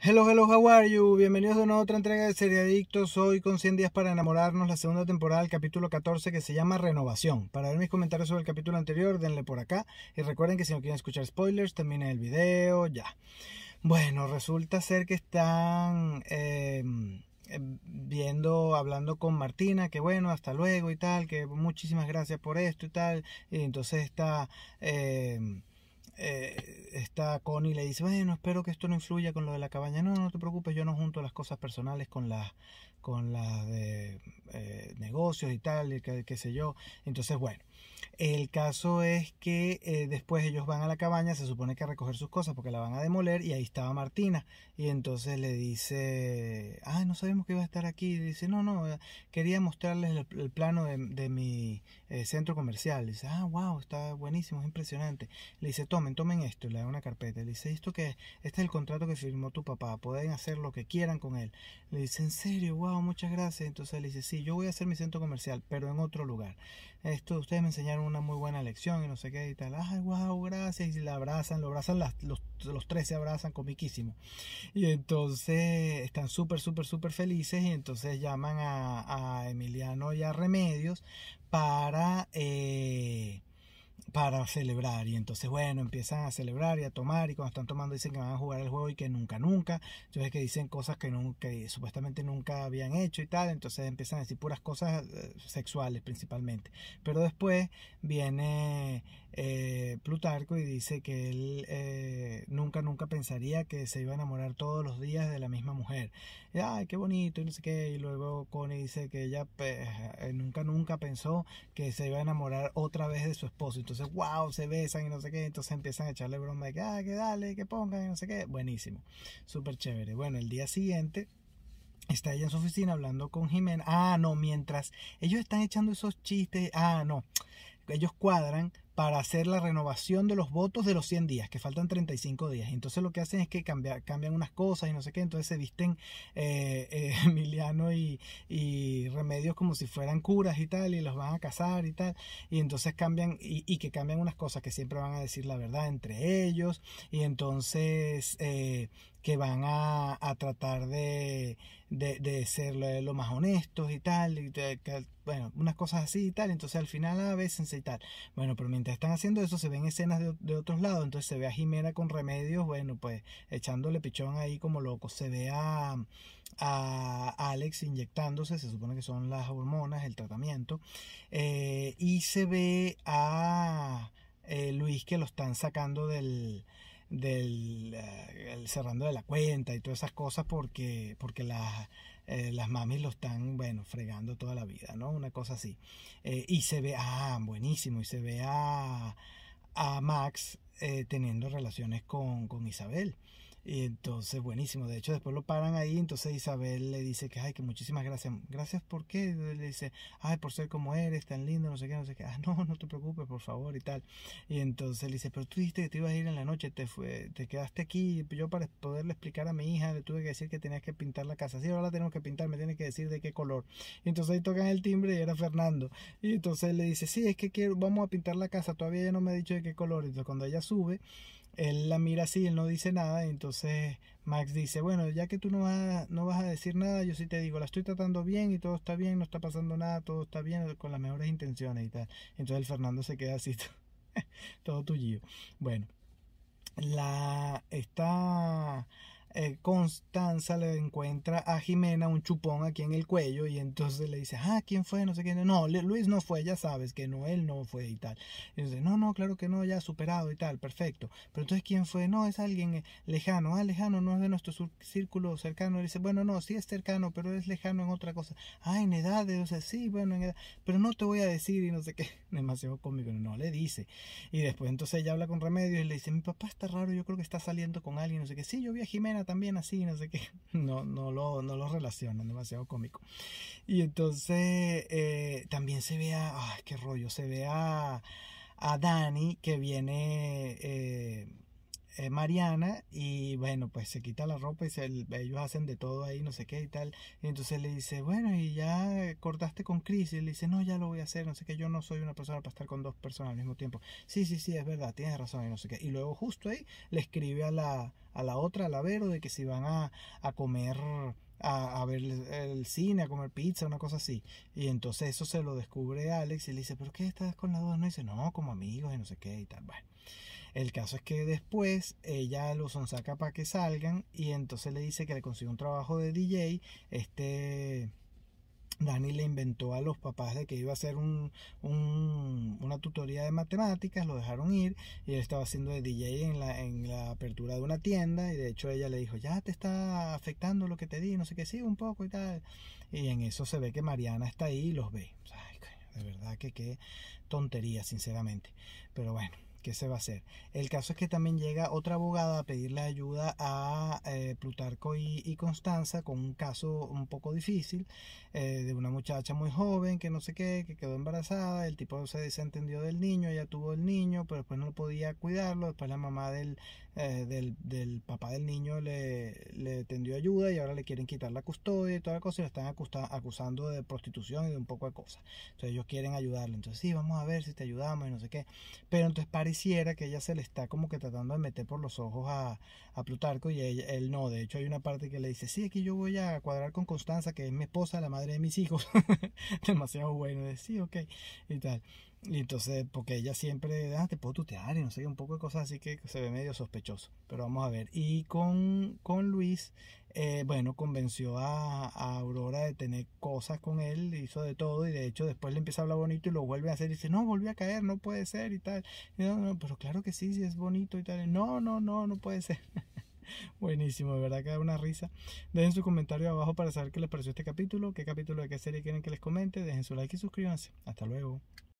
Hello, hello, how are you? Bienvenidos de una otra entrega de Seriadictos. Hoy con 100 días para enamorarnos, la segunda temporada del capítulo 14 que se llama Renovación. Para ver mis comentarios sobre el capítulo anterior, denle por acá. Y recuerden que si no quieren escuchar spoilers, terminen el video, ya. Bueno, resulta ser que están em, em, viendo, hablando con Martina, que bueno, hasta luego y tal, que muchísimas gracias por esto y tal. Y entonces está... Em, eh, está Connie y le dice, bueno, espero que esto no influya con lo de la cabaña. No, no te preocupes, yo no junto las cosas personales con las con las de eh, negocios y tal, y qué sé yo. Entonces, bueno, el caso es que eh, después ellos van a la cabaña, se supone que recoger sus cosas porque la van a demoler y ahí estaba Martina. Y entonces le dice, ah, no sabemos que iba a estar aquí. dice, no, no, eh, quería mostrarles el, plano de, mi eh, centro comercial. dice, ah, wow, está buenísimo, es impresionante. Le dice, tomen, tomen esto. le da una carpeta. Le dice, ¿esto que Este es el contrato que firmó tu papá. Pueden hacer lo que quieran con él. Le dice, en serio, wow, muchas gracias. Entonces le dice, sí, yo voy a hacer mi centro comercial, pero en otro lugar. Esto, ustedes me enseñaron una muy buena lección y no sé qué y tal. Ay, wow, gracias. Y la abrazan, lo abrazan, los, los, tres se abrazan comiquísimo. Y entonces están súper, súper, súper felices y entonces llaman a, a, Emiliano y a Remedios para... Eh, para celebrar. Y entonces, bueno, empiezan a celebrar y a tomar. Y cuando están tomando, dicen que van a jugar el juego y que nunca, nunca. Entonces, que dicen cosas que, nunca, que supuestamente nunca habían hecho y tal. Entonces, empiezan a decir puras cosas eh, sexuales principalmente. Pero después viene eh, Plutarco y dice que él eh, nunca, pensaría que se iba a enamorar todos los días de la misma mujer. Ay, qué bonito, y no sé qué. Y luego Connie dice que ella pues, eh, nunca, nunca pensó que se iba a enamorar otra vez de su esposo. Entonces, wow, se besan y no sé qué. Entonces empiezan a echarle broma de que, ah, qué dale, que pongan y no sé qué. Buenísimo, súper chévere. Bueno, el día siguiente está ella en su oficina hablando con Jimena. Ah, no, mientras ellos están echando esos chistes. Ah, no. Ellos cuadran para hacer la renovación de los votos de los 100 días, que faltan 35 días. Entonces lo que hacen es que cambian unas cosas y no sé qué, entonces se visten eh, eh, Emiliano y, Remedios como si fueran curas y tal, y los van a casar y tal, y entonces cambian, y, que cambian unas cosas que siempre van a decir la verdad entre ellos, y entonces eh, que van a, tratar de, ser lo, más honestos y tal, bueno, unas cosas así y tal, entonces al final a veces y tal. Bueno, pero mientras están haciendo eso se ven escenas de, otros lados, entonces se ve a Jimena con remedios, bueno, pues echándole pichón ahí como loco, se ve a, a Alex inyectándose, se supone que son las hormonas, el tratamiento, eh, y se ve a eh, Luis que lo están sacando del, del eh, cerrando de la cuenta y todas esas cosas porque, porque las, eh, las mamis lo están, bueno, fregando toda la vida, ¿no? Una cosa así. Eh, y se ve, ah, buenísimo, y se ve a, a Max teniendo relaciones con, con Isabel. Y entonces, buenísimo. De hecho, después lo paran ahí. Entonces Isabel le dice que, ay, que muchísimas gracias. Gracias por qué. Le dice, ay, por ser como eres, tan lindo, no sé qué, no sé qué. Ah, no, no te preocupes, por favor, y tal. Y entonces le dice, pero tú dijiste que te ibas a ir en la noche, te, fue, te quedaste aquí. Yo para poderle explicar a mi hija, le tuve que decir que tenías que pintar la casa. Sí, ahora la tenemos que pintar, me tiene que decir de qué color. Y entonces ahí tocan el timbre y era Fernando. Y entonces le dice, sí, es que quiero, vamos a pintar la casa. Todavía ella no me ha dicho de qué color. Entonces cuando ella sube, él la mira así, él no dice nada, entonces Max dice, bueno, ya que tú no vas, no vas a decir nada, yo sí te digo, la estoy tratando bien y todo está bien, no está pasando nada, todo está bien, con las mejores intenciones y tal. Entonces el Fernando se queda así, todo tuyo. Bueno, la, está... Eh, Constanza le encuentra a Jimena un chupón aquí en el cuello y entonces le dice, ah, ¿quién fue? No sé quién. No, Luis no fue, ya sabes que no, él no fue y tal. Y entonces, no, no, claro que no, ya superado y tal, perfecto. Pero entonces, ¿quién fue? No, es alguien eh, lejano. Ah, lejano, no es de nuestro círculo cercano. dice, bueno, no, sí es cercano, pero es lejano en otra cosa. Ah, en edad o sea, sí, bueno, en edad, pero no te voy a decir y no sé qué. Demasiado cómico, no le dice. Y después entonces ella habla con Remedios y le dice, mi papá está raro, yo creo que está saliendo con alguien, no sé qué. Sí, yo vi a Jimena también así, no sé qué. No, no, lo, no lo relacionan, demasiado cómico. Y entonces eh, también se ve a, ay, qué rollo, se ve a, a Dani que viene... Eh, eh, Mariana y bueno, pues se quita la ropa y se, ellos hacen de todo ahí, no sé qué y tal. Y entonces le dice, bueno, y ya cortaste con Chris. Y le dice, no, ya lo voy a hacer, no sé qué, yo no soy una persona para estar con dos personas al mismo tiempo. Sí, sí, sí, es verdad, tienes razón y no sé qué. Y luego justo ahí le escribe a la, a la otra, a la Vero, de que si van a, a comer a, a, ver el cine, a comer pizza, una cosa así. Y entonces eso se lo descubre Alex y le dice, pero ¿qué estás con la duda? No dice, no, como amigos y no sé qué y tal. Bueno, el caso es que después ella lo sonsaca para que salgan y entonces le dice que le consigue un trabajo de DJ. Este... Dani le inventó a los papás de que iba a ser un, un una tutoría de matemáticas, lo dejaron ir y él estaba haciendo de DJ en la, en la apertura de una tienda y de hecho ella le dijo, ya te está afectando lo que te di, no sé qué, sí, un poco y tal. Y en eso se ve que Mariana está ahí y los ve. Ay, de verdad que qué tontería, sinceramente. Pero bueno que se va a hacer? El caso es que también llega otra abogada a pedirle ayuda a eh, Plutarco y, Constanza con un caso un poco difícil eh, de una muchacha muy joven que no sé qué, que quedó embarazada, el tipo se desentendió del niño, ella tuvo el niño, pero después no podía cuidarlo, después la mamá eh, del, del, papá del niño le, le tendió ayuda y ahora le quieren quitar la custodia y toda la cosa y la están acusando de prostitución y de un poco de cosas. Entonces ellos quieren ayudarle, entonces sí, vamos a ver si te ayudamos y no sé qué. Pero entonces parece hiciera, que ella se le está como que tratando de meter por los ojos a, a Plutarco y él no. De hecho, hay una parte que le dice, sí, aquí yo voy a cuadrar con Constanza, que es mi esposa, la madre de mis hijos. Demasiado bueno. sí, ok. Y tal. Y entonces, porque ella siempre, ah, te puedo tutear y no sé, un poco de cosas así que se ve medio sospechoso. Pero vamos a ver. Y con, con Luis, eh, bueno, convenció a, a, Aurora de tener cosas con él, hizo de todo y de hecho después le empieza a hablar bonito y lo vuelve a hacer y dice, no, volví a caer, no puede ser y tal. no, no, pero claro que sí, sí es bonito y tal. No, no, no, no puede ser. Buenísimo, de verdad que da una risa. Dejen su comentario abajo para saber qué les pareció este capítulo, qué capítulo de qué serie quieren que les comente. Dejen su like y suscríbanse. Hasta luego.